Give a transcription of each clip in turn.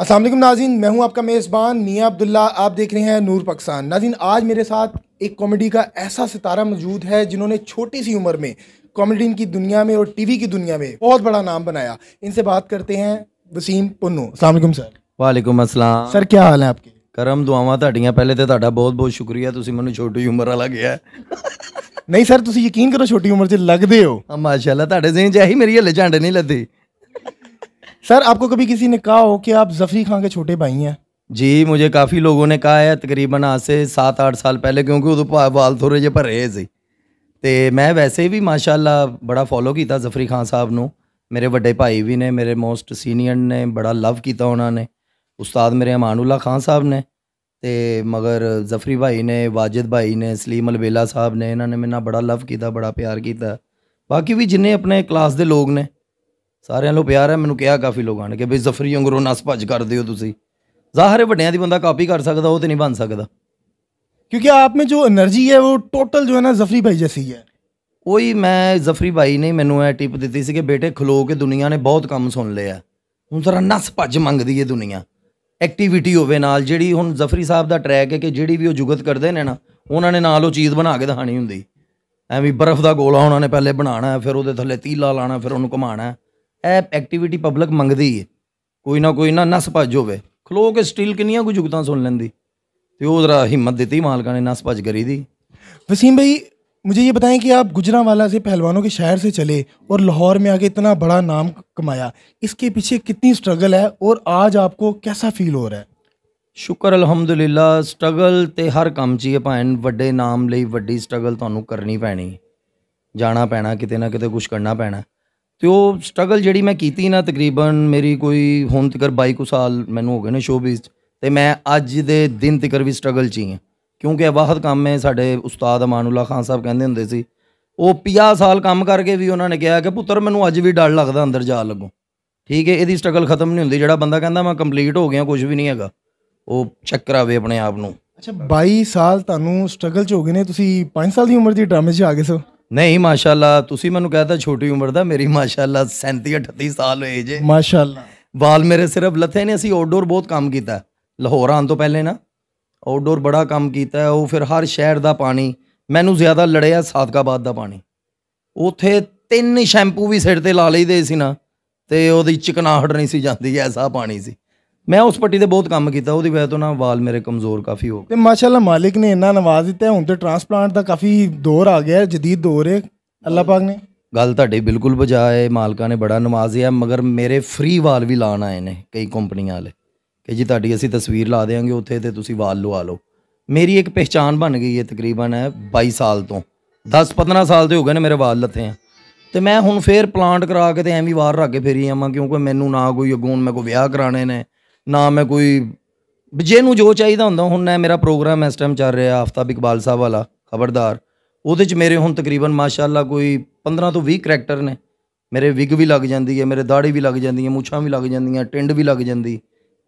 असल वालेकुम नाजीन मैं हूं आपका मेज़बान मियाँ अब्दुल्ला आप देख रहे हैं नूर पाकिस्तान नाजीन आज मेरे साथ एक कॉमेडी का ऐसा सितारा मौजूद है जिन्होंने छोटी सी उम्र में कॉमेडी की दुनिया में और टीवी की दुनिया में बहुत बड़ा नाम बनाया इनसे बात करते हैं वसीम पुन्नू असलम सर वालेकुम असलम सर क्या हाल है आपके करम ਦੁਆਵਾਂ पहले तो ता बहुत बहुत शुक्रिया मैंने छोटी उम्र वाला गया नहीं सर तुम यकीन करो छोटी उम्र से लगते हो हाँ, माशाला ਹੋ नहीं ਤੁਹਾਡੇ सर आपको कभी किसी ने कहा हो कि आप जफरी खां के छोटे भाई हैं ਜੀ ਮੁਝੇ ਕਾਫੀ ਲੋਗੋ ਨੇ ਕਹਾ ਹੈ ਤਕਰੀਬਨ ਅੱਜ ਸੇ 7-8 ਸਾਲ ਪਹਿਲੇ ਕਿਉਂਕਿ ਉਦੋਂ ਭਾ- ਵਾਲ ਥੋੜੇ ਜਿਹੇ ਭਰੇ ਸੀ ਤੇ ਮੈਂ ਵੈਸੇ ਵੀ ਮਾਸ਼ਾਅੱਲਾ ਬੜਾ ਫੋਲੋ ਕੀਤਾ ਜ਼ਫਰੀ ਖਾਨ ਸਾਹਿਬ ਨੂੰ ਮੇਰੇ ਵੱਡੇ ਭਾਈ ਵੀ ਨੇ ਮੇਰੇ ਮੋਸਟ ਸੀਨੀਅਰ ਨੇ ਬੜਾ ਲਵ ਕੀਤਾ ਉਹਨਾਂ ਨੇ ਉਸਤਾਦ ਮੇਰੇ ਅਮਾਨੁੱਲਾ ਖਾਨ ਸਾਹਿਬ ਨੇ ਤੇ ਮਗਰ ਜ਼ਫਰੀ ਭਾਈ ਨੇ ਵਾਜਿਦ ਭਾਈ ਨੇ ਸਲੀਮ ਅਲਬੇਲਾ ਸਾਹਿਬ ਨੇ ਇਹਨਾਂ ਨੇ ਮੇਰੇ ਨਾਲ ਬੜਾ ਲਵ ਕੀਤਾ ਬੜਾ ਪਿਆਰ ਕੀਤਾ ਬਾਕੀ ਵੀ ਜਿੰਨੇ ਆਪਣੇ ਕਲਾਸ ਦੇ ਲੋਕ ਨੇ ਸਾਰਿਆਂ ਨੂੰ ਪਿਆਰ ਹੈ ਮੈਨੂੰ ਕਿਹਾ ਕਾਫੀ ਲੋਕਾਂ ਨੇ ਕਿ ਬਈ ਜ਼ਫਰੀ ਉਂਗਰੋਂ ਨਸ ਭੱਜ ਕਰਦੇ ਹੋ ਤੁਸੀਂ ਜ਼ਾਹਰ ਹੈ ਵੱਡਿਆਂ ਦੀ ਬੰਦਾ ਕਾਪੀ ਕਰ ਸਕਦਾ ਉਹ ਤੇ ਨਹੀਂ ਬਣ ਸਕਦਾ ਕਿਉਂਕਿ ਆਪ ਵਿੱਚ ਜੋ એનર્ਜੀ ਹੈ ਉਹ ਟੋਟਲ ਜੋ ਹੈ ਨਾ ਜ਼ਫਰੀ ਭਾਈ ਜੈਸੀ ਹੈ ਉਹੀ ਮੈਂ ਜ਼ਫਰੀ ਭਾਈ ਨੇ ਮੈਨੂੰ ਇਹ ਟਿਪ ਦਿੱਤੀ ਸੀ ਕਿ ਬੇਟੇ ਖਲੋ ਕੇ ਦੁਨੀਆ ਨੇ ਬਹੁਤ ਕੰਮ ਸੁਣ ਲਿਆ ਹੁਣ ਜ਼ਰਾ ਨਸ ਭੱਜ ਮੰਗਦੀ ਏ ਦੁਨੀਆ ਐਕਟੀਵਿਟੀ ਹੋਵੇ ਨਾਲ ਜਿਹੜੀ ਹੁਣ ਜ਼ਫਰੀ ਸਾਹਿਬ ਦਾ ਟਰੈਕ ਹੈ ਕਿ ਜਿਹੜੀ ਵੀ ਉਹ ਜੁਗਤ ਕਰਦੇ ਨੇ ਨਾ ਉਹਨਾਂ ਨੇ ਨਾਲ ਉਹ ਚੀਜ਼ ਬਣਾ ਕੇ ਦਿਖਾਣੀ ਹੁੰਦੀ ਐਵੇਂ ਬਰਫ਼ ਦਾ ਗੋਲਾ ਉਹਨਾਂ ਨੇ ਪਹਿਲੇ ਬਣਾਉਣਾ ਫਿਰ ਉਹਦੇ ਥੱਲੇ ਤੀਲਾ ਲਾਣਾ ਫਿਰ ਉਹਨੂੰ ਘੁਮਾਣਾ ਐ ਐਕਟੀਵਿਟੀ ਪਬਲਿਕ ਮੰਗਦੀ ਹੈ ਕੋਈ ਨਾ ਕੋਈ ਨਾ ਨਸ ਭੱਜ ਹੋਵੇ ਖਲੋ ਕੇ ਸਟੀਲ ਕਿੰਨੀਆਂ ਕੋ ਜੁਗਤਾਂ ਸੁਣ ਲੈਂਦੀ ਤੇ ਉਹ ਜ਼ਰਾ ਹਿੰਮਤ ਦਿੱਤੀ ਮਾਲਕਾਂ ਨੇ ਨਸ ਭੱਜ ਕਰੀ ਦੀ वसीम भाई मुझे ये बताएं कि आप ਪਹਿਲਵਾਨੋ ਕੇ पहलवानों के शहर से चले और ਆ ਕੇ आके इतना ਨਾਮ ਕਮਾਇਆ ਇਸ इसके पीछे कितनी ਸਟਰਗਲ ਹੈ और आज आपको कैसा फील हो रहा है ਸ਼ੁਕਰ ਅਲਹਮਦੁਲਿਲਾ ਸਟਰਗਲ ਤੇ ਹਰ ਕੰਮ 'ਚ ਹੀ ਵੱਡੇ ਨਾਮ ਲਈ ਵੱਡੀ ਸਟਰਗਲ ਤੁਹਾਨੂੰ ਕਰਨੀ ਪੈਣੀ ਜਾਣਾ ਪੈਣਾ ਕਿਤੇ ਨਾ ਕਿਤੇ ਕੁਝ ਕਰਨਾ ਪੈਣਾ ਤੇ ਉਹ ਸਟਰਗਲ ਜਿਹੜੀ ਮੈਂ ਕੀਤੀ ਨਾ ਤਕਰੀਬਨ ਮੇਰੀ ਕੋਈ ਹੁਣ ਤੱਕ 22 ਸਾਲ ਮੈਨੂੰ ਹੋ ਗਏ ਨੇ ਸ਼ੋਬਿਜ਼ ਤੇ ਮੈਂ ਅੱਜ ਦੇ ਦਿਨ ਤੱਕ ਵੀ ਸਟਰਗਲ 'ਚ ਹੀ ਹਾਂ ਕਿਉਂਕਿ ਬਹੁਤ ਕੰਮ ਹੈ ਸਾਡੇ ਉਸਤਾਦ ਅਮਾਨੁੱਲਾ ਖਾਨ ਸਾਹਿਬ ਕਹਿੰਦੇ ਹੁੰਦੇ ਸੀ ਉਹ 50 ਸਾਲ ਕੰਮ ਕਰਕੇ ਵੀ ਉਹਨਾਂ ਨੇ ਕਿਹਾ ਕਿ ਪੁੱਤਰ ਮੈਨੂੰ ਅੱਜ ਵੀ ਡਰ ਲੱਗਦਾ ਅੰਦਰ ਜਾ ਲੱਗੋ ਠੀਕ ਹੈ ਇਹਦੀ ਸਟਰਗਲ ਖਤਮ ਨਹੀਂ ਹੁੰਦੀ ਜਿਹੜਾ ਬੰਦਾ ਕਹਿੰਦਾ ਮੈਂ ਕੰਪਲੀਟ ਹੋ ਗਿਆ ਕੁਝ ਵੀ ਨਹੀਂ ਹੈਗਾ ਉਹ ਚੱਕਰ ਆਵੇ ਆਪਣੇ ਆਪ ਨੂੰ ਅੱਛਾ 22 ਸਾਲ ਤੁਹਾਨੂੰ ਸਟਰਗਲ 'ਚ ਹੋ ਗਏ ਨੇ ਤੁਸੀਂ 5 ਸਾਲ ਦੀ ਉਮਰ ਦੀ ਡਰਾਮੇ 'ਚ ਆ ਗਏ ਸੋ ਨਹੀਂ ਮਾਸ਼ਾਅੱਲਾ ਤੁਸੀਂ ਮੈਨੂੰ ਕਹਿੰਦਾ ਛੋਟੀ ਉਮਰ ਦਾ ਮੇਰੀ ਮਾਸ਼ਾਅੱਲਾ 37 38 ਸਾਲ ਹੋਏ ਜੇ ਮਾਸ਼ਾਅੱਲਾ ਵਾਲ ਮੇਰੇ ਸਿਰਫ ਲੱਥੇ ਨੇ ਅਸੀਂ ਆਊਟਡੋਰ ਬਹੁਤ ਕੰਮ ਕੀਤਾ ਲਾਹੌਰ ਆਉਣ ਤੋਂ ਪਹਿਲੇ ਨਾ ਆਊਟਡੋਰ ਬੜਾ ਕੰਮ ਕੀਤਾ ਉਹ ਫਿਰ ਹਰ ਸ਼ਹਿਰ ਦਾ ਪਾਣੀ ਮੈਨੂੰ ਜ਼ਿਆਦਾ ਲੜਿਆ ਸਾਦਕਾਬਾਦ ਦਾ ਪਾਣੀ ਉਥੇ ਤਿੰਨ ਸ਼ੈਂਪੂ ਵੀ ਸਿਰ ਤੇ ਲਾ ਲਈਦੇ ਸੀ ਨਾ ਤੇ ਉਹਦੀ ਚਿਕਨਾਹਟ ਨਹੀਂ ਸੀ ਜਾਂਦੀ ਐਸਾ ਪਾਣੀ ਸੀ ਮੈਂ ਉਸ ਪੱਟੀ ਤੇ ਬਹੁਤ ਕੰਮ ਕੀਤਾ ਉਹਦੀ ਵਜ੍ਹਾ ਤੋਂ ਨਾ ਵਾਲ ਮੇਰੇ ਕਮਜ਼ੋਰ ਕਾਫੀ ਹੋ ਗਏ ਤੇ ਮਾਸ਼ਾਅੱਲਾ ਮਾਲਿਕ ਨੇ ਇੰਨਾ ਨਵਾਜ਼ ਦਿੱਤਾ ਹੁਣ ਤੇ ਟ੍ਰਾਂਸਪਲਾਂਟ ਦਾ ਕਾਫੀ ਦੌਰ ਆ ਗਿਆ ਜਦੀਦ ਦੌਰ ਹੈ ਅੱਲਾਹ ਪਾਕ ਨੇ ਗੱਲ ਤੁਹਾਡੀ ਬਿਲਕੁਲ ਬਜਾਏ ਮਾਲਕਾਂ ਨੇ ਬੜਾ ਨਵਾਜ਼ਿਆ ਮਗਰ ਮੇਰੇ ਫ੍ਰੀ ਵਾਲ ਵੀ ਲਾਣ ਆਏ ਨੇ ਕਈ ਕੰਪਨੀਆਂ ਵਾਲੇ ਕਿ ਜੀ ਤੁਹਾਡੀ ਅਸੀਂ ਤਸਵੀਰ ਲਾ ਦੇਾਂਗੇ ਉੱਥੇ ਤੇ ਤੁਸੀਂ ਵਾਲ ਲਵਾ ਲਓ ਮੇਰੀ ਇੱਕ ਪਛਾਣ ਬਣ ਗਈ ਹੈ ਤਕਰੀਬਨ 22 ਸਾਲ ਤੋਂ 10 15 ਸਾਲ ਤੇ ਹੋ ਗਏ ਨੇ ਮੇਰੇ ਵਾਲ ਲੱਥੇ ਆ ਤੇ ਮੈਂ ਹੁਣ ਫੇਰ ਪਲਾਂਟ ਕਰਾ ਕੇ ਤੇ ਐਵੇਂ ਵਾਰ ਰੱਖ ਕੇ ਫੇਰੀ ਆਵਾਂ ਕਿਉਂਕਿ ਮੈਨੂੰ ਨਾ ਕੋਈ ਅਗੋਂ ਮੈਂ ਕੋ ਵਿਆਹ ਕਰਾਣੇ ਨੇ ਨਾ ਮੈਂ ਕੋਈ ਜਿਹਨੂੰ ਜੋ ਚਾਹੀਦਾ ਹੁੰਦਾ ਹੁਣ ਮੇਰਾ ਪ੍ਰੋਗਰਾਮ ਇਸ ਟਾਈਮ ਚੱਲ ਰਿਹਾ ਆਫਤਾਬ ਇਕਬਾਲ ਸਾਹਿਬ ਵਾਲਾ ਖਬਰਦਾਰ ਉਹਦੇ ਚ ਮੇਰੇ ਹੁਣ ਤਕਰੀਬਨ ਮਾਸ਼ਾਅੱਲਾ ਕੋਈ 15 ਤੋਂ 20 ਕੈਰੈਕਟਰ ਨੇ ਮੇਰੇ ਵਿਗ ਵੀ ਲੱਗ ਜਾਂਦੀ ਹੈ ਮੇਰੇ ਦਾੜੀ ਵੀ ਲੱਗ ਜਾਂਦੀ ਹੈ ਮੁੱਛਾਂ ਵੀ ਲੱਗ ਜਾਂਦੀਆਂ ਟਿੰਡ ਵੀ ਲੱਗ ਜਾਂਦੀ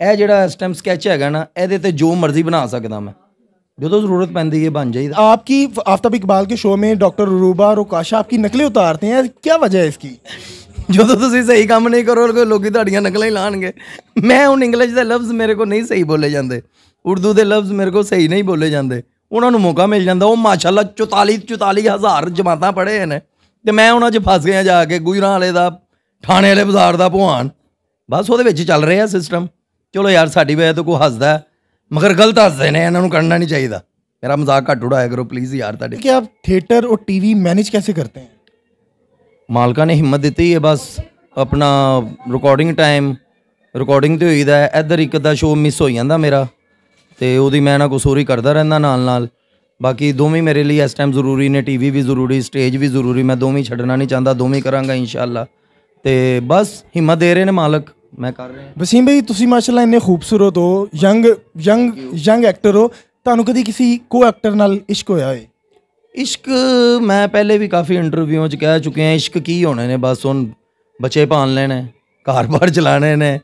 ਇਹ ਜਿਹੜਾ ਇਸ ਟਾਈਮ ਸਕੈਚ ਹੈਗਾ ਨਾ ਇਹਦੇ ਤੇ ਜੋ ਮਰਜ਼ੀ ਬਣਾ ਸਕਦਾ ਮੈਂ ਜਦੋਂ ਜ਼ਰੂਰਤ ਪੈਂਦੀ ਹੈ ਬਣ ਜਾਈਦਾ ਆਪਕੀ ਆਫਤਾਬ ਇਕਬਾਲ ਕੇ ਸ਼ੋਅ ਮੇ ਡਾਕਟਰ ਰੂਬਾ ਰੋਕਾਸ਼ਾ ਆਪਕੀ नकलें ਉਤਾਰਤੇ ਹੈ क्या ਵਜ੍ਹਾ ਹੈ ਇਸਕੀ ਜਦੋਂ ਤੁਸੀਂ ਸਹੀ ਕੰਮ ਨਹੀਂ ਕਰੋਗੇ ਲੋਕੀ ਤੁਹਾਡੀਆਂ ਨਕਲਾਂ ਹੀ ਲਾਣਗੇ ਮੈਂ ਹੁਣ ਇੰਗਲਿਸ਼ ਦੇ ਲਫ਼ਜ਼ ਮੇਰੇ ਕੋ ਨਹੀਂ ਸਹੀ ਬੋਲੇ ਜਾਂਦੇ ਉਰਦੂ ਦੇ ਲਫ਼ਜ਼ ਮੇਰੇ ਕੋ ਸਹੀ ਨਹੀਂ ਬੋਲੇ ਜਾਂਦੇ ਉਹਨਾਂ ਨੂੰ ਮੌਕਾ ਮਿਲ ਜਾਂਦਾ ਉਹ ਮਾਸ਼ਾਅੱਲਾ 44 44 ਹਜ਼ਾਰ ਜਮਾਤਾਂ ਪੜ੍ਹੇ ਨੇ ਤੇ ਮੈਂ ਉਹਨਾਂ 'ਚ ਫਸ ਗਿਆ ਜਾ ਕੇ ਗੁਜਰਾਂ ਵਾਲੇ ਦਾ ਥਾਣੇ ਵਾਲੇ ਬਾਜ਼ਾਰ ਦਾ ਭਵਾਨ ਬਸ ਉਹਦੇ ਵਿੱਚ ਚੱਲ ਰਿਹਾ ਸਿਸਟਮ ਚਲੋ ਯਾਰ ਸਾਡੀ ਵਜ੍ਹਾ ਤੋਂ ਕੋ ਹੱਸਦਾ ਮਗਰ ਗਲਤ ਹੱਸਦੇ ਨੇ ਇਹਨਾਂ ਨੂੰ ਕਰਨਾ ਨਹੀਂ ਚਾਹੀਦਾ ਮੇਰਾ ਮਜ਼ਾਕ घट ਕਰੋ ਪਲੀਜ਼ ਯਾਰ ਤੁਹਾਡੇ ਕਿ ਆਪ ਥੀਏਟਰ ਔਰ ਟੀਵੀ ਮੈਨੇਜ ਕੈਸੇ ਕਰਤੇ ਹੈ ਮਾਲਕਾਂ ਨੇ ਹਿੰਮਤ ਦਿੱਤੀ ਹੈ ਬਸ ਆਪਣਾ ਰਿਕਾਰਡਿੰਗ ਟਾਈਮ ਰਿਕਾਰਡਿੰਗ ਤੇ ਹੋਈਦਾ ਹੈ ਇਧਰ ਇੱਕ ਦਾ ਸ਼ੋਅ ਮਿਸ ਹੋ ਜਾਂਦਾ ਮੇਰਾ ਤੇ ਉਹਦੀ ਮੈਂ ਨਾ ਕਸੂਰੀ ਕਰਦਾ ਰਹਿੰਦਾ ਨਾਲ ਨਾਲ ਬਾਕੀ ਦੋਵੇਂ ਮੇਰੇ ਲਈ ਇਸ ਟਾਈਮ ਜ਼ਰੂਰੀ ਨੇ ਟੀਵੀ ਵੀ ਜ਼ਰੂਰੀ ਸਟੇਜ ਵੀ ਜ਼ਰੂਰੀ ਮੈਂ ਦੋਵੇਂ ਛੱਡਣਾ ਨਹੀਂ ਚਾਹੁੰਦਾ ਦੋਵੇਂ ਕਰਾਂਗਾ ਇਨਸ਼ਾਅੱਲਾ ਤੇ ਬਸ ਹਿੰਮਤ ਦੇ ਰਹੇ ਨੇ ਮਾਲਕ ਮੈਂ ਕਰ ਰਿਹਾ ਵਸੀਮ ਭਾਈ ਤੁਸੀਂ ਮਾਸ਼ਾਅੱਲਾ ਇੰਨੇ ਖੂਬਸੂਰਤ ਹੋ ਯੰਗ ਯੰਗ ਯੰਗ ਐਕਟਰ ਹੋ ਤੁਹਾਨੂੰ ਕਦੀ ਕਿਸੇ ਕੋ ਐਕਟਰ ਨਾਲ ਇਸ਼ਕ ਹੋਇਆ ਹੈ ਇਸ਼ਕ ਮੈਂ ਪਹਿਲੇ ਵੀ ਕਾਫੀ ਇੰਟਰਵਿਊ 'ਚ ਕਹਿ ਚੁੱਕੇ ਆ ਇਸ਼ਕ ਕੀ ਹੋਣੇ ਨੇ ਬਸ ਹੁਣ ਬੱਚੇ ਪਾਲ ਲੈਣੇ ਘਰ-ਬਾਰ ਚਲਾਣੇ ਨੇ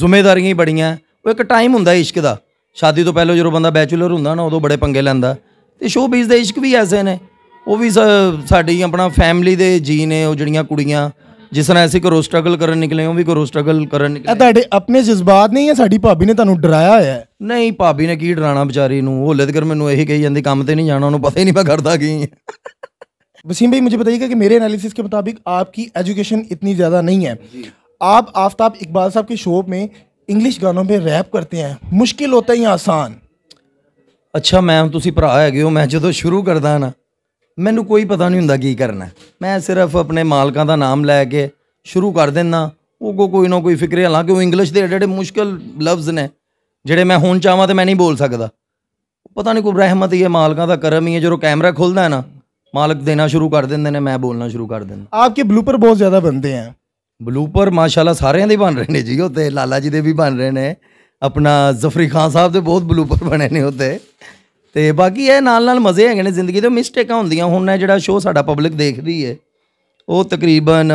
ਜ਼ਿੰਮੇਵਾਰੀਆਂ ਹੀ ਬੜੀਆਂ ਉਹ ਇੱਕ ਟਾਈਮ ਹੁੰਦਾ ਇਸ਼ਕ ਦਾ ਸ਼ਾਦੀ ਤੋਂ ਪਹਿਲਾਂ ਜਦੋਂ ਬੰਦਾ ਬੈਚੁਲਰ ਹੁੰਦਾ ਨਾ ਉਦੋਂ ਬੜੇ ਪੰਗੇ ਲੈਂਦਾ ਤੇ ਸ਼ੋਅ ਬੀਜ਼ ਦੇ ਇਸ਼ਕ ਵੀ ਐਸੇ ਨੇ ਉਹ ਵੀ ਸਾਡੀ ਆਪਣਾ ਫੈਮਿਲੀ ਦੇ ਜੀ ਨੇ ਉਹ ਜਿਹੜੀਆਂ ਕੁੜੀਆਂ ਜਿਸ ਤਰ੍ਹਾਂ ਅਸੀਂ ਰੋ ਸਟਰਗਲ ਕਰਨ ਨਿਕਲੇ ਉਹ ਵੀ ਰੋ ਸਟਰਗਲ ਕਰਨ ਨਿਕਲੇ ਤੁਹਾਡੇ ਆਪਣੇ ਜਜ਼ਬਾਤ ਨਹੀਂ ਹੈ ਸਾਡੀ ਭਾਬੀ ਨੇ ਤੁਹਾਨੂੰ ਡਰਾਇਆ ਹੋਇਆ ਹੈ ਨਹੀਂ ਭਾਬੀ ਨੇ ਕੀ ਡਰਾਣਾ ਵਿਚਾਰੀ ਨੂੰ ਉਹ ਕਰ ਮੈਨੂੰ ਇਹੀ ਕਹੀ ਜਾਂਦੀ ਕੰਮ ਤੇ ਨਹੀਂ ਜਾਣਾ ਉਹਨੂੰ ਪਤਾ ਹੀ ਨਹੀਂ ਮੈਂ ਕਰਦਾ ਕੀ ਵਸੀਮ ਭਾਈ ਮੈਨੂੰ ਬਤਾਈਏ ਕਿ ਮੇਰੇ ਐਨਾਲਿਸਿਸ ਦੇ ਮੁਤਾਬਿਕ ਆਪਕੀ ਐਜੂਕੇਸ਼ਨ ਇਤਨੀ ਜ਼ਿਆਦਾ ਨਹੀਂ ਹੈ ਆਪ ਆਫਤਾਬ ਇਕਬਾਲ ਸਾਹਿਬ ਕੇ ਸ਼ੋਅ ਮੇ ਇੰਗਲਿਸ਼ ਗਾਣੋਂ ਪੇ ਰੈਪ ਕਰਤੇ ਹੈ ਮੁਸ਼ਕਿਲ ਹੋਤਾ ਹੈ ਜਾਂ ਆਸਾਨ ਅੱਛਾ ਮੈਂ ਤੁਸੀਂ ਭਰਾ ਹੈਗੇ ਹੋ ਮੈਂ ਜਦੋਂ ਸ਼ੁਰੂ ਕਰਦਾ ਨਾ ਮੈਨੂੰ ਕੋਈ ਪਤਾ ਨਹੀਂ ਹੁੰਦਾ ਕੀ ਕਰਨਾ ਮੈਂ ਸਿਰਫ ਆਪਣੇ ਮਾਲਕਾਂ ਦਾ ਨਾਮ ਲੈ ਕੇ ਸ਼ੁਰੂ ਕਰ ਦਿੰਦਾ ਉਹ ਕੋਈ ਨਾ ਕੋਈ ਫਿਕਰੇ ਹਾਲਾਂਕਿ ਉਹ ਇੰਗਲਿਸ਼ ਦੇ ਐਡੇ ਐਡੇ ਮੁਸ਼ਕਿਲ ਲਫ਼ਜ਼ ਨੇ ਜਿਹੜੇ ਮੈਂ ਹੁਣ ਚਾਹਾਂ ਤੇ ਮੈਂ ਨਹੀਂ ਬੋਲ ਸਕਦਾ ਪਤਾ ਨਹੀਂ ਕੋਈ ਰਹਿਮਤ ਹੀ ਹੈ ਮਾਲਕਾਂ ਦਾ ਕਰਮ ਹੀ ਹੈ ਜਦੋਂ ਕੈਮਰਾ ਖੁੱਲਦਾ ਹੈ ਨਾ ਮਾਲਕ ਦੇਣਾ ਸ਼ੁਰੂ ਕਰ ਦਿੰਦੇ ਨੇ ਮੈਂ ਬੋਲਣਾ ਸ਼ੁਰੂ ਕਰ ਦਿੰਦਾ ਆਪਕੇ ਬਲੂਪਰ ਬਹੁਤ ਜ਼ਿਆਦਾ ਬੰਦੇ ਆ ਬਲੂਪਰ ਮਾਸ਼ਾਅੱਲਾ ਸਾਰਿਆਂ ਦੇ ਬਣ ਰਹੇ ਨੇ ਜੀ ਉੱਤੇ ਲਾਲਾ ਜੀ ਦੇ ਵੀ ਬਣ ਰਹੇ ਨੇ ਆਪਣਾ ਜ਼ਫਰੀ ਖਾਨ ਸਾਹਿਬ ਦੇ ਬਹੁਤ ਬਲੂਪਰ ਬਣੇ ਨੇ ਉੱਤੇ ਤੇ ਬਾਕੀ ਇਹ ਨਾਲ ਨਾਲ ਮਜ਼ੇ ਹੈਗੇ ਨੇ ਜ਼ਿੰਦਗੀ ਦੇ ਮਿਸਟੇਕਾਂ ਹੁੰਦੀਆਂ ਹੁਣ ਇਹ ਜਿਹੜਾ ਸ਼ੋਅ ਸਾਡਾ ਪਬਲਿਕ ਦੇਖਦੀ ਹੈ ਉਹ ਤਕਰੀਬਨ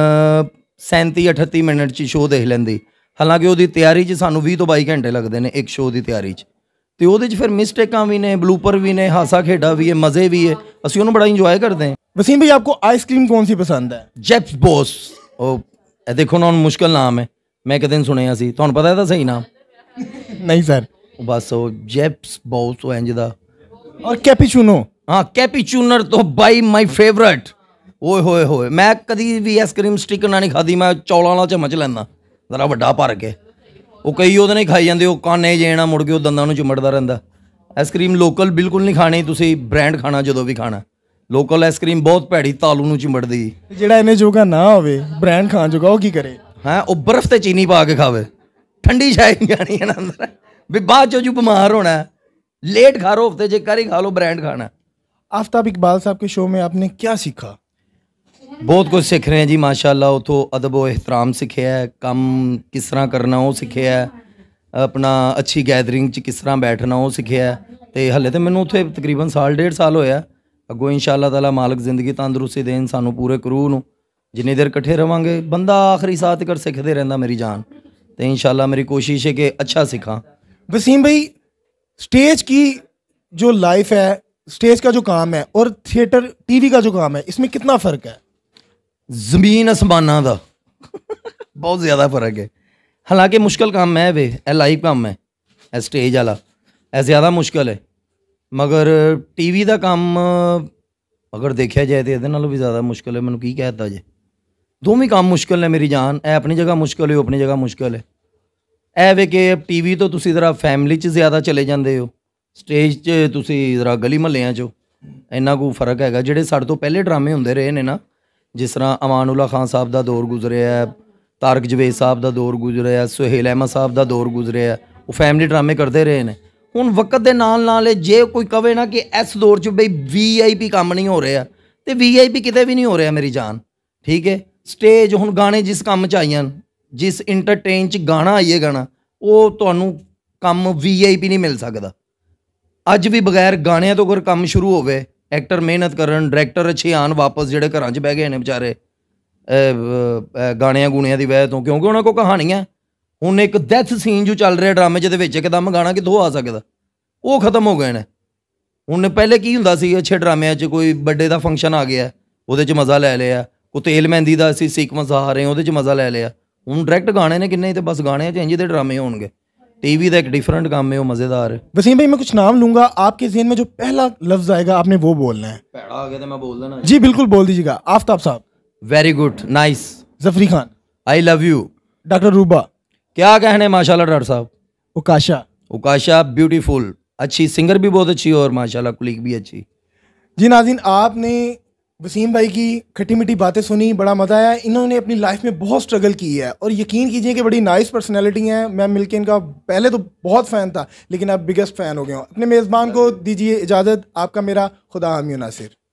37 38 ਮਿੰਟ ਚ ਸ਼ੋਅ ਦੇਖ ਲੈਂਦੀ ਹਾਲਾਂਕਿ ਉਹਦੀ ਤਿਆਰੀ 'ਚ ਸਾਨੂੰ 20 ਤੋਂ 22 ਘੰਟੇ ਲੱਗਦੇ ਨੇ ਇੱਕ ਸ਼ੋਅ ਦੀ ਤਿਆਰੀ 'ਚ ਤੇ ਉਹਦੇ 'ਚ ਫਿਰ ਮਿਸਟੇਕਾਂ ਵੀ ਨੇ ਬਲੂਪਰ ਵੀ ਨੇ ਹਾਸਾ ਖੇਡਾ ਵੀ ਹੈ ਮਜ਼ੇ ਵੀ ਹੈ ਅਸੀਂ ਉਹਨੂੰ ਬੜਾ ਇੰਜੋਏ ਕਰਦੇ ਹਾਂ ਵਸੀਮ ਭਾਈ ਆਪਕੋ ਆਈਸਕ੍ਰੀਮ ਕੌਨ ਸੀ ਪਸੰਦ ਹੈ ਜੈਪਸ ਬੋਸ ਉਹ ਇਹ ਦੇਖੋ ਨਾ ਹੁਣ ਮੁਸ਼ਕਲ ਨਾਮ ਹੈ ਮੈਂ ਕਦੇ ਸੁਣਿਆ ਸੀ ਤੁਹਾਨੂੰ ਪਤਾ ਹੈ ਤਾਂ ਸਹੀ ਨਾਮ ਨਹੀਂ ਸਰ ਬਸ ਉਹ ਜੈਪਸ ਬੋਸ ਉਹ ਇੰਜ ਦਾ ਔਰ ਕੈਪੀਚੂਨੋ ਹਾਂ ਕੈਪੀਚੂਨਰ ਤੋਂ ਬਾਈ ਮਾਈ ਫੇਵਰਿਟ ਓਏ ਹੋਏ ਹੋਏ ਮੈਂ ਕਦੀ ਵੀ ਆਈਸਕ੍ਰੀਮ ਸਟਿਕ ਨਾ ਨਹੀਂ ਖਾਦੀ ਮੈਂ ਚੌਲਾਂ ਨਾਲ ਚਮਚ ਲੈਂਦਾ ਜ਼ਰਾ ਵੱਡਾ ਭਰ ਕੇ ਉਹ ਕਈ ਉਹਦੇ ਨਾਲ ਖਾਈ ਜਾਂਦੇ ਉਹ ਕਾਨੇ ਜੇਣਾ ਮੁੜ ਕੇ ਉਹ ਦੰਦਾਂ ਨੂੰ ਚਿਮੜਦਾ ਰਹਿੰਦਾ ਆਈਸਕ੍ਰੀਮ ਲੋਕਲ ਬਿਲਕੁਲ ਨਹੀਂ ਖਾਣੀ ਤੁਸੀਂ ਬ੍ਰਾਂਡ ਖਾਣਾ ਜਦੋਂ ਵੀ ਖਾਣਾ ਲੋਕਲ ਆਈਸਕ੍ਰੀਮ ਬਹੁਤ ਭੈੜੀ ਤਾਲੂ ਨੂੰ ਚਿਮੜਦੀ ਜਿਹੜਾ ਇਹਨੇ ਜੋਗਾ ਨਾ ਹੋਵੇ ਬ੍ਰਾਂਡ ਖਾਣ ਜੋਗਾ ਉਹ ਕੀ ਕਰੇ ਹਾਂ ਉਹ ਬਰਫ਼ ਤੇ ਚੀਨੀ ਪਾ ਕੇ ਖਾਵੇ ਠੰਡੀ ਚਾਹ ਨਹੀਂ ਹੈ ਇਹਨਾਂ ਅੰਦਰ ਵੀ ਬਾਅਦ ਚੋਂ ਜੂ ਬਿਮਾਰ ਹੋਣਾ ਲੇਟ ਖਾ ਰੋ ਹਫਤੇ ਜੇ ਕਰੀ ਖਾ ਲੋ ਬ੍ਰਾਂਡ ਖਾਣਾ ਆਫਤਾਬ ਇਕਬਾਲ ਸਾਹਿਬ ਕੇ ਸ਼ੋਅ ਮੇ ਆਪਨੇ ਕੀ ਸਿੱਖਾ ਬਹੁਤ ਕੁਝ ਸਿੱਖ ਰਹੇ ਹਾਂ ਜੀ ਮਾਸ਼ਾਅੱਲਾ ਉਥੋਂ ਅਦਬ ਉਹ ਇਹਤਰਾਮ ਸਿੱਖਿਆ ਹੈ ਕੰਮ ਕਿਸ ਤਰ੍ਹਾਂ ਕਰਨਾ ਉਹ ਸਿੱਖਿਆ ਹੈ ਆਪਣਾ ਅੱਛੀ ਗੈਦਰਿੰਗ 'ਚ ਕਿਸ ਤਰ੍ਹਾਂ ਬੈਠਣਾ ਉਹ ਸਿੱਖਿਆ ਤੇ ਹੱਲੇ ਤੇ ਮੈਨੂੰ ਉੱਥੇ ਤਕਰੀਬਨ ਸਾਲ ਡੇਢ ਸਾਲ ਹੋਇਆ ਅੱਗੋਂ ਇਨਸ਼ਾਅੱਲਾ ਤਾਲਾ ਮਾਲਕ ਜ਼ਿੰਦਗੀ ਤੰਦਰੁਸਤੀ ਦੇਣ ਸਾਨੂੰ ਪੂਰੇ ਕਰੂ ਨੂੰ ਜਿੰਨੀ ਦੇਰ ਇਕੱਠੇ ਰਵਾਂਗੇ ਬੰਦਾ ਆਖਰੀ ਸਾਹ ਤੱਕ ਸਿੱਖਦੇ ਰਹਿੰਦਾ ਮੇਰੀ ਜਾਨ ਤੇ ਇਨਸ਼ਾਅੱਲਾ ਮੇਰੀ ਕੋਸ਼ਿਸ਼ ਹੈ ਕਿ ਅੱਛਾ ਸਿੱਖਾਂ ਵਸੀਮ ਭਾਈ ਸਟੇਜ ਕੀ ਜੋ ਲਾਈਫ ਹੈ ਸਟੇਜ ਦਾ ਜੋ ਕੰਮ ਹੈ ਔਰ ਥੀਏਟਰ ਟੀਵੀ ਦਾ ਜੋ ਕੰਮ ਹੈ ਇਸ ਵਿੱਚ ਕਿੰਨਾ ਫਰਕ ਹੈ ਜ਼ਮੀਨ ਅਸਮਾਨਾਂ ਦਾ ਬਹੁਤ ਜ਼ਿਆਦਾ ਫਰਕ ਹੈ ਹਾਲਾਂਕਿ ਮੁਸ਼ਕਲ ਕੰਮ ਹੈ ਵੇ ਇਹ ਲਾਈਵ ਕੰਮ ਹੈ ਇਹ ਸਟੇਜ ਵਾਲਾ ਇਹ ਜ਼ਿਆਦਾ ਮੁਸ਼ਕਲ ਹੈ ਮਗਰ ਟੀਵੀ ਦਾ ਕੰਮ ਅਗਰ ਦੇਖਿਆ ਜਾਏ ਤੇ ਇਹਦੇ ਨਾਲੋਂ ਵੀ ਜ਼ਿਆਦਾ ਮੁਸ਼ਕਲ ਹੈ ਮੈਨੂੰ ਕੀ ਕਹਿਤਾ ਜੇ ਦੋਵੇਂ ਕੰਮ ਮੁਸ਼ਕਲ ਨੇ ਮੇਰੀ ਜਾਨ ਇਹ ਆਪਣੀ ਜਗ੍ਹਾ ਮੁਸ਼ਕਲ ਹੈ ਆਪਣੀ ਜਗ੍ਹਾ ਮੁਸ਼ਕਲ ਹੈ ਐ ਵੇ ਕਿ ਟੀਵੀ ਤੋਂ ਤੁਸੀਂ ਜ਼ਰਾ ਫੈਮਿਲੀ 'ਚ ਜ਼ਿਆਦਾ ਚਲੇ ਜਾਂਦੇ ਹੋ ਸਟੇਜ 'ਚ ਤੁਸੀਂ ਜ਼ਰਾ ਗਲੀ ਮਹੱਲਿਆਂ 'ਚ ਇੰਨਾ ਕੋ ਫਰਕ ਹੈਗਾ ਜਿਹੜੇ ਸਾਡੇ ਤੋਂ ਪਹਿਲੇ ਡਰਾਮੇ ਹੁੰਦੇ ਰਹੇ ਨੇ ਨਾ ਜਿਸ ਤਰ੍ਹਾਂ ਅਮਾਨੁੱਲਾ ਖਾਨ ਸਾਹਿਬ ਦਾ ਦੌਰ ਗੁਜ਼ਰਿਆ ਹੈ ਤਾਰਕ ਜਵੇਦ ਸਾਹਿਬ ਦਾ ਦੌਰ ਗੁਜ਼ਰਿਆ ਹੈ ਸੁਹੇਲ ਅਹਿਮਦ ਸਾਹਿਬ ਦਾ ਦੌਰ ਗੁਜ਼ਰਿਆ ਹੈ ਉਹ ਫੈਮਿਲੀ ਡਰਾਮੇ ਕਰਦੇ ਰਹੇ ਨੇ ਹੁਣ ਵਕਤ ਦੇ ਨਾਲ ਨਾਲ ਜੇ ਕੋਈ ਕਵੇ ਨਾ ਕਿ ਇਸ ਦੌਰ 'ਚ ਬਈ ਵੀਆਈਪੀ ਕੰਮ ਨਹੀਂ ਹੋ ਰਿਹਾ ਤੇ ਵੀਆਈਪੀ ਕਿਤੇ ਵੀ ਨਹੀਂ ਹੋ ਰਿਹਾ ਮੇਰੀ ਜਾਨ ਠੀਕ ਹੈ ਸਟੇਜ ਹੁਣ ਗਾਣੇ ਜਿਸ ਕੰਮ 'ਚ ਆਈਆਂ ਜਿਸ ਇੰਟਰਟੇਨ 'ਚ ਗਾਣਾ ਆਈਏ ਗਾਣਾ ਉਹ ਤੁਹਾਨੂੰ ਕੰਮ ਵੀਆਈਪੀ ਨਹੀਂ ਮਿਲ ਸਕਦਾ ਅੱਜ ਵੀ ਬਗੈਰ ਗਾਣਿਆਂ ਤੋਂ ਅਗਰ ਕੰਮ ਸ਼ੁਰੂ ਹੋਵੇ ਐਕਟਰ ਮਿਹਨਤ ਕਰਨ ਡਾਇਰੈਕਟਰ ਅੱਛੇ ਆਣ ਵਾਪਸ ਜਿਹੜੇ ਘਰਾਂ 'ਚ ਬਹਿ ਗਏ ਨੇ ਵਿਚਾਰੇ ਗਾਣਿਆਂ ਗੁਣਿਆਂ ਦੀ ਵਜ੍ਹਾ ਤੋਂ ਕਿਉਂਕਿ ਉਹਨਾਂ ਕੋ ਕਹਾਣੀਆਂ ਹੁਣ ਇੱਕ ਡੈਥ ਸੀਨ ਜੋ ਚੱਲ ਰਿਹਾ ਡਰਾਮੇ 'ਚ ਦੇ ਵਿੱਚ ਇੱਕਦਮ ਗਾਣਾ ਕਿੱਥੋਂ ਆ ਸਕਦਾ ਉਹ ਖਤਮ ਹੋ ਗਏ ਨੇ ਹੁਣ ਪਹਿਲੇ ਕੀ ਹੁੰਦਾ ਸੀ ਅੱਛੇ ਡਰਾਮਿਆਂ 'ਚ ਕੋਈ ਵੱਡੇ ਦਾ ਫੰਕਸ਼ਨ ਆ ਗਿਆ ਉਹਦੇ 'ਚ ਮਜ਼ਾ ਲੈ ਲਿਆ ਕੋ ਤੇਲ ਮਹਿੰਦੀ ਦਾ ਅਸੀਂ ਸੀਕਵੈਂਸ ਆ ਰਹੇ ਉਹਦੇ 'ਚ ਮਜ਼ਾ ਲੈ ਲਿਆ ਹੁਣ ਡਾਇਰੈਕਟ ਗਾਣੇ ਨੇ ਕਿੰਨੇ ਤੇ ਬਸ ਗਾਣੇ 'ਚ ਇੰਜ ਦੇ ਡਰਾਮੇ ਹੋਣਗੇ टीवी का एक डिफरेंट काम है वो मजेदार है वसीम भाई मैं कुछ नाम लूंगा आपके जेन में जो पहला लफ्ज आएगा आपने वो बोलना है पैड़ा आ गया तो मैं बोल देना जी बिल्कुल बोल दीजिएगा Aftab Sahab very good nice Jafri Khan I love you doctor Ruba क्या कहने माशाल्लाह डॉक्टर साहब उकाशा उकाशा ब्यूटीफुल अच्छी सिंगर भी बहुत अच्छी और माशाल्लाह कुलीक भी अच्छी जी नाजिन आपने वसीम भाई की खट्टी मीठी बातें सुनी बड़ा मज़ा आया इन्होंने अपनी लाइफ में बहुत स्ट्रगल की है और यकीन कीजिए कि बड़ी नाइस पर्सनैलिटी हैं मैं मिलकर इनका पहले तो बहुत फ़ैन था लेकिन अब बिगेस्ट फ़ैन हो गया हूँ अपने मेज़बान को दीजिए इजाज़त आपका मेरा खुदा हामी नासिर